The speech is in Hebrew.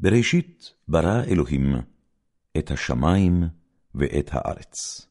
בראשית ברא אלוהים את השמיים ואת הארץ.